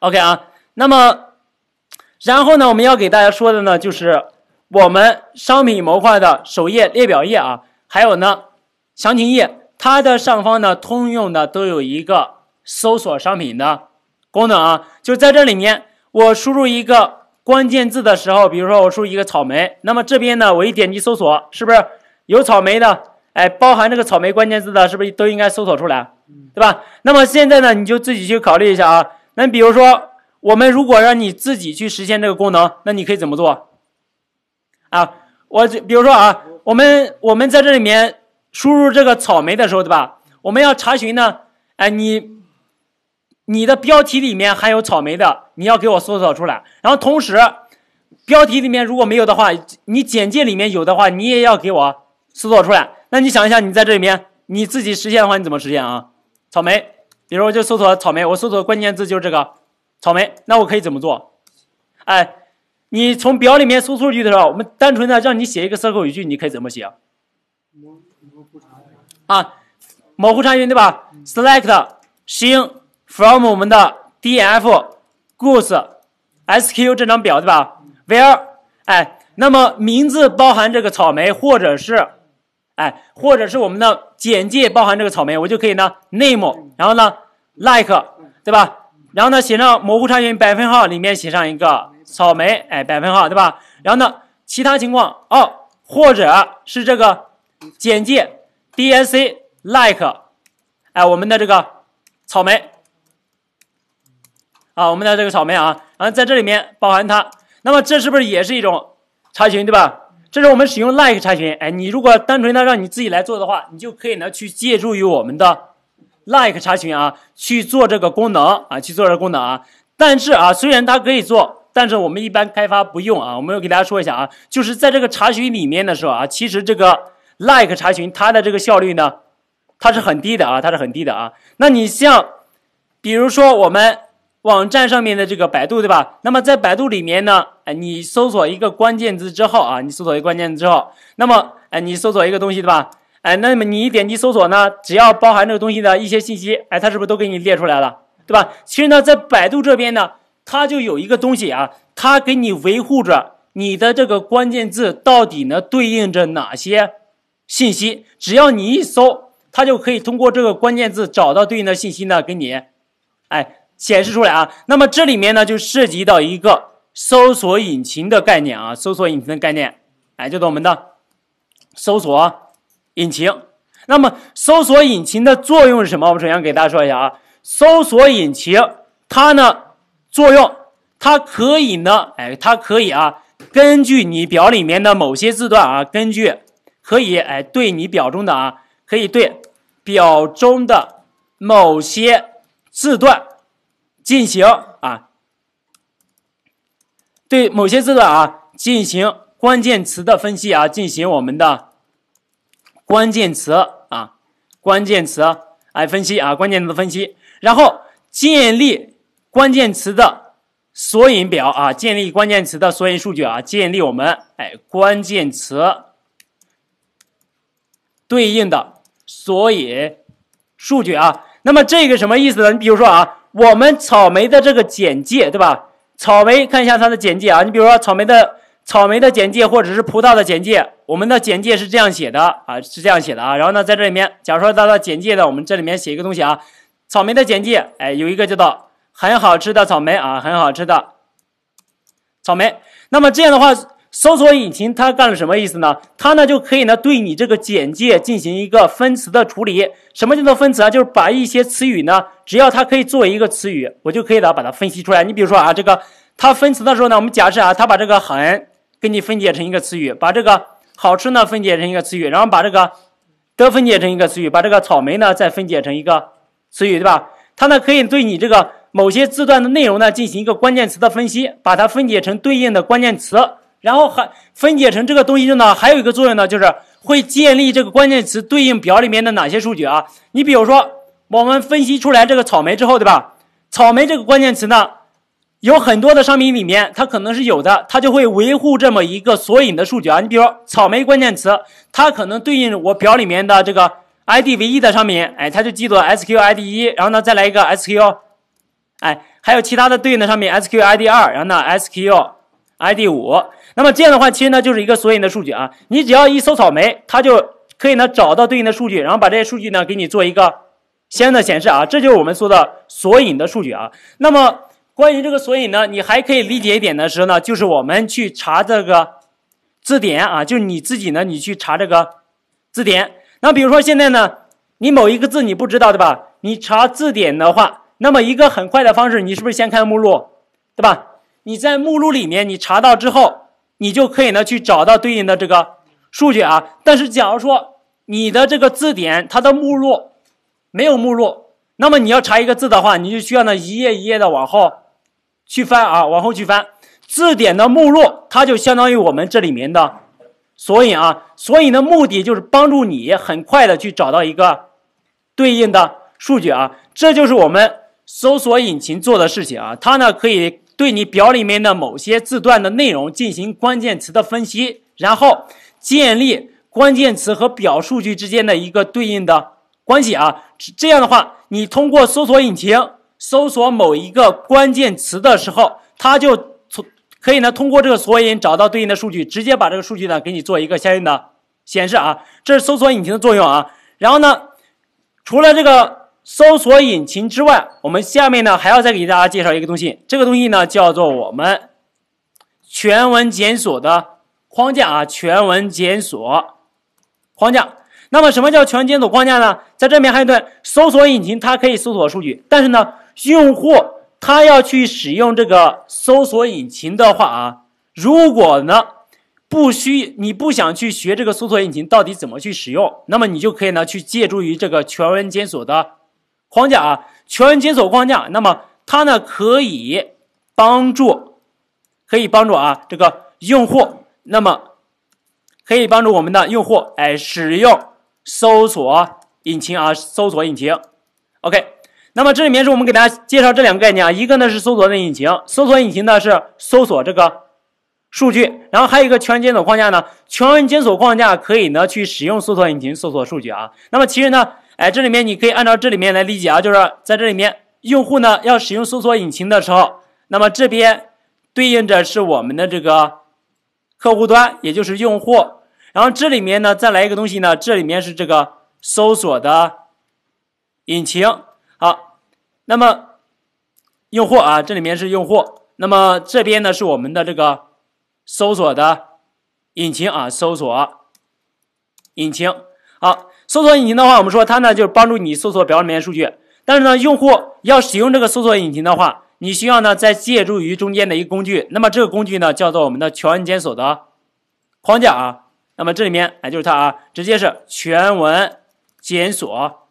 OK 啊，那么，然后呢，我们要给大家说的呢，就是我们商品模块的首页列表页啊，还有呢，详情页，它的上方呢，通用的都有一个搜索商品的功能啊，就在这里面，我输入一个关键字的时候，比如说我输入一个草莓，那么这边呢，我一点击搜索，是不是有草莓的？哎，包含这个草莓关键字的，是不是都应该搜索出来，对吧？那么现在呢，你就自己去考虑一下啊。那比如说，我们如果让你自己去实现这个功能，那你可以怎么做啊？我比如说啊，我们我们在这里面输入这个草莓的时候，对吧？我们要查询呢，哎，你你的标题里面含有草莓的，你要给我搜索出来。然后同时，标题里面如果没有的话，你简介里面有的话，你也要给我搜索出来。那你想一下，你在这里面你自己实现的话，你怎么实现啊？草莓。比如我就搜索草莓，我搜索关键字就是这个草莓，那我可以怎么做？哎，你从表里面搜数据的时候，我们单纯的让你写一个 SQL 语句，你可以怎么写？模糊查询啊，模糊查询对吧？SELECT string from 我们的 d f g o o s e s k u 这张表对吧？Where 哎，那么名字包含这个草莓或者是。哎，或者是我们的简介包含这个草莓，我就可以呢 name，然后呢 like，对吧？然后呢写上模糊查询百分号，里面写上一个草莓，哎，百分号对吧？然后呢其他情况哦，或者是这个简介 D N C like，哎，我们的这个草莓啊，我们的这个草莓啊，然后在这里面包含它，那么这是不是也是一种查询对吧？这是我们使用 LIKE 查询，哎，你如果单纯的让你自己来做的话，你就可以呢去借助于我们的 LIKE 查询啊，去做这个功能啊，去做这个功能啊。但是啊，虽然它可以做，但是我们一般开发不用啊。我们要给大家说一下啊，就是在这个查询里面的时候啊，其实这个 LIKE 查询它的这个效率呢，它是很低的啊，它是很低的啊。那你像，比如说我们。网站上面的这个百度，对吧？那么在百度里面呢，哎，你搜索一个关键字之后啊，你搜索一个关键字之后，那么，哎，你搜索一个东西，对吧？哎，那么你点击搜索呢，只要包含这个东西的一些信息，哎，它是不是都给你列出来了，对吧？其实呢，在百度这边呢，它就有一个东西啊，它给你维护着你的这个关键字到底呢对应着哪些信息，只要你一搜，它就可以通过这个关键字找到对应的信息呢给你，哎。显示出来啊，那么这里面呢就涉及到一个搜索引擎的概念啊，搜索引擎的概念，哎，就是我们的搜索引擎。那么搜索引擎的作用是什么？我们首先给大家说一下啊，搜索引擎它呢作用，它可以呢，哎，它可以啊，根据你表里面的某些字段啊，根据可以哎，对你表中的啊，可以对表中的某些字段。进行啊，对某些字段啊进行关键词的分析啊，进行我们的关键词啊关键词哎分析啊关键词分析，然后建立关键词的索引表啊，建立关键词的索引数据啊，建立我们哎关键词对应的索引数据啊。那么这个什么意思呢？你比如说啊。我们草莓的这个简介，对吧？草莓，看一下它的简介啊。你比如说草莓的草莓的简介，或者是葡萄的简介，我们的简介是这样写的啊，是这样写的啊。然后呢，在这里面，假如说它的简介的，我们这里面写一个东西啊，草莓的简介，哎，有一个叫做很好吃的草莓啊，很好吃的草莓。那么这样的话。搜索引擎它干了什么意思呢？它呢就可以呢对你这个简介进行一个分词的处理。什么叫做分词啊？就是把一些词语呢，只要它可以作为一个词语，我就可以呢把它分析出来。你比如说啊，这个它分词的时候呢，我们假设啊，它把这个很给你分解成一个词语，把这个好吃呢分解成一个词语，然后把这个的分解成一个词语，把这个草莓呢再分解成一个词语，对吧？它呢可以对你这个某些字段的内容呢进行一个关键词的分析，把它分解成对应的关键词。然后还分解成这个东西的呢，还有一个作用呢，就是会建立这个关键词对应表里面的哪些数据啊？你比如说，我们分析出来这个草莓之后，对吧？草莓这个关键词呢，有很多的商品里面，它可能是有的，它就会维护这么一个索引的数据啊。你比如草莓关键词，它可能对应我表里面的这个 ID 为一的商品，哎，它就记录 SQ ID 一，然后呢再来一个 SQ，哎，还有其他的对应的商品 SQ ID 二，然后呢 SQ。ID 五，那么这样的话，其实呢就是一个索引的数据啊。你只要一搜草莓，它就可以呢找到对应的数据，然后把这些数据呢给你做一个相应的显示啊。这就是我们说的索引的数据啊。那么关于这个索引呢，你还可以理解一点的时候呢，就是我们去查这个字典啊，就是你自己呢，你去查这个字典。那比如说现在呢，你某一个字你不知道对吧？你查字典的话，那么一个很快的方式，你是不是先看目录，对吧？你在目录里面，你查到之后，你就可以呢去找到对应的这个数据啊。但是假如说你的这个字典它的目录没有目录，那么你要查一个字的话，你就需要呢一页一页的往后去翻啊，往后去翻。字典的目录它就相当于我们这里面的索引啊，索引的目的就是帮助你很快的去找到一个对应的数据啊。这就是我们搜索引擎做的事情啊，它呢可以。对你表里面的某些字段的内容进行关键词的分析，然后建立关键词和表数据之间的一个对应的关系啊。这样的话，你通过搜索引擎搜索某一个关键词的时候，它就可以呢通过这个索引找到对应的数据，直接把这个数据呢给你做一个相应的显示啊。这是搜索引擎的作用啊。然后呢，除了这个。搜索引擎之外，我们下面呢还要再给大家介绍一个东西。这个东西呢叫做我们全文检索的框架啊，全文检索框架。那么什么叫全文检索框架呢？在这边还有一段，搜索引擎，它可以搜索数据，但是呢，用户他要去使用这个搜索引擎的话啊，如果呢不需你不想去学这个搜索引擎到底怎么去使用，那么你就可以呢去借助于这个全文检索的。框架啊，全文检索框架，那么它呢可以帮助，可以帮助啊这个用户，那么可以帮助我们的用户哎使用搜索引擎啊，搜索引擎。OK，那么这里面是我们给大家介绍这两个概念啊，一个呢是搜索的引擎，搜索引擎呢是搜索这个数据，然后还有一个全文检索框架呢，全文检索框架可以呢去使用搜索引擎搜索数据啊，那么其实呢。哎，这里面你可以按照这里面来理解啊，就是在这里面，用户呢要使用搜索引擎的时候，那么这边对应着是我们的这个客户端，也就是用户。然后这里面呢再来一个东西呢，这里面是这个搜索的引擎。好，那么用户啊，这里面是用户，那么这边呢是我们的这个搜索的引擎啊，搜索引擎。好，搜索引擎的话，我们说它呢就是帮助你搜索表里面数据，但是呢，用户要使用这个搜索引擎的话，你需要呢再借助于中间的一个工具，那么这个工具呢叫做我们的全文检索的框架啊，那么这里面哎就是它啊，直接是全文检索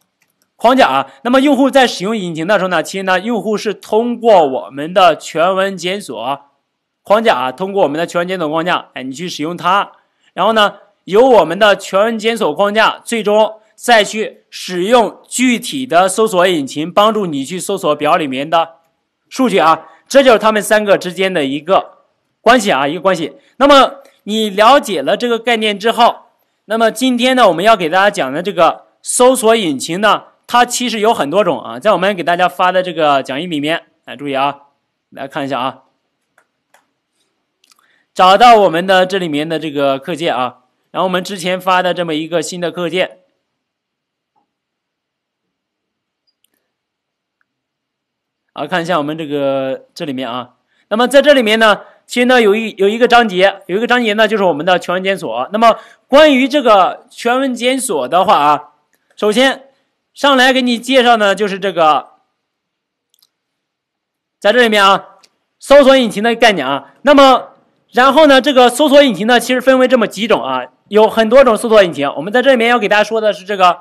框架啊，那么用户在使用引擎的时候呢，其实呢用户是通过我们的全文检索框架啊，通过我们的全文检索框架，哎，你去使用它，然后呢。由我们的全文检索框架，最终再去使用具体的搜索引擎帮助你去搜索表里面的数据啊，这就是他们三个之间的一个关系啊，一个关系。那么你了解了这个概念之后，那么今天呢，我们要给大家讲的这个搜索引擎呢，它其实有很多种啊，在我们给大家发的这个讲义里面，来注意啊，来看一下啊，找到我们的这里面的这个课件啊。然后我们之前发的这么一个新的课件，啊，看一下我们这个这里面啊，那么在这里面呢，其实呢有一有一个章节，有一个章节呢就是我们的全文检索。那么关于这个全文检索的话啊，首先上来给你介绍呢就是这个，在这里面啊，搜索引擎的概念啊，那么然后呢，这个搜索引擎呢其实分为这么几种啊。有很多种搜索引擎，我们在这里面要给大家说的是这个，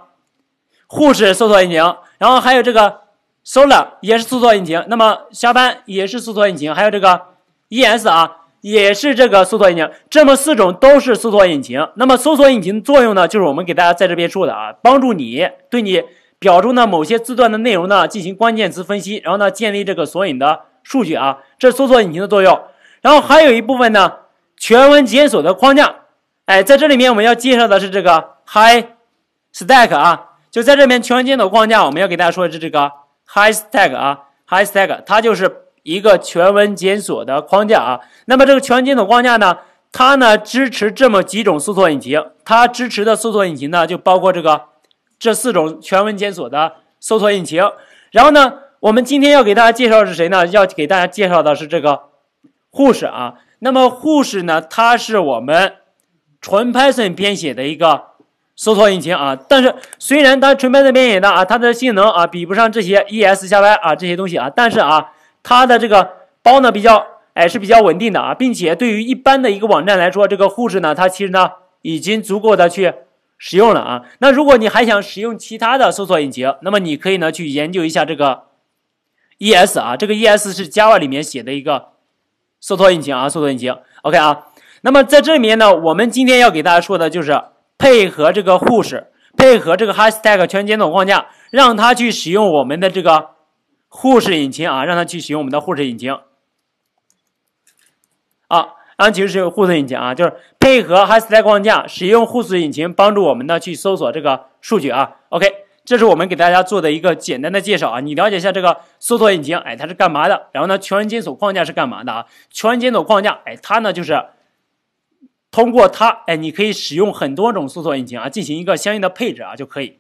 护士搜索引擎，然后还有这个 Solar 也是搜索引擎，那么下班也是搜索引擎，还有这个 ES 啊也是这个搜索引擎，这么四种都是搜索引擎。那么搜索引擎作用呢，就是我们给大家在这边说的啊，帮助你对你表中的某些字段的内容呢进行关键词分析，然后呢建立这个索引的数据啊，这是搜索引擎的作用。然后还有一部分呢，全文检索的框架。哎，在这里面我们要介绍的是这个 High Stack 啊，就在这边全文检索框架，我们要给大家说的是这个 High Stack 啊，High Stack 它就是一个全文检索的框架啊。那么这个全文检索框架呢，它呢支持这么几种搜索引擎，它支持的搜索引擎呢就包括这个这四种全文检索的搜索引擎。然后呢，我们今天要给大家介绍是谁呢？要给大家介绍的是这个护士啊。那么护士呢，它是我们纯 Python 编写的一个搜索引擎啊，但是虽然它纯 Python 编写的啊，它的性能啊比不上这些 ES、加 Y 啊这些东西啊，但是啊，它的这个包呢比较哎是比较稳定的啊，并且对于一般的一个网站来说，这个护士呢它其实呢已经足够的去使用了啊。那如果你还想使用其他的搜索引擎，那么你可以呢去研究一下这个 ES 啊，这个 ES 是 Java 里面写的一个搜索引擎啊，搜索引擎 OK 啊。那么在这里面呢，我们今天要给大家说的就是配合这个护士，配合这个 hashtag 全检索框架，让它去使用我们的这个护士引擎啊，让它去使用我们的护士引擎啊，安其使用护士引擎啊，就是配合 hashtag 框架使用护士引擎，帮助我们呢去搜索这个数据啊。OK，这是我们给大家做的一个简单的介绍啊，你了解一下这个搜索引擎，哎，它是干嘛的？然后呢，全检索框架是干嘛的啊？全检索框架，哎，它呢就是。通过它，哎，你可以使用很多种搜索引擎啊，进行一个相应的配置啊，就可以。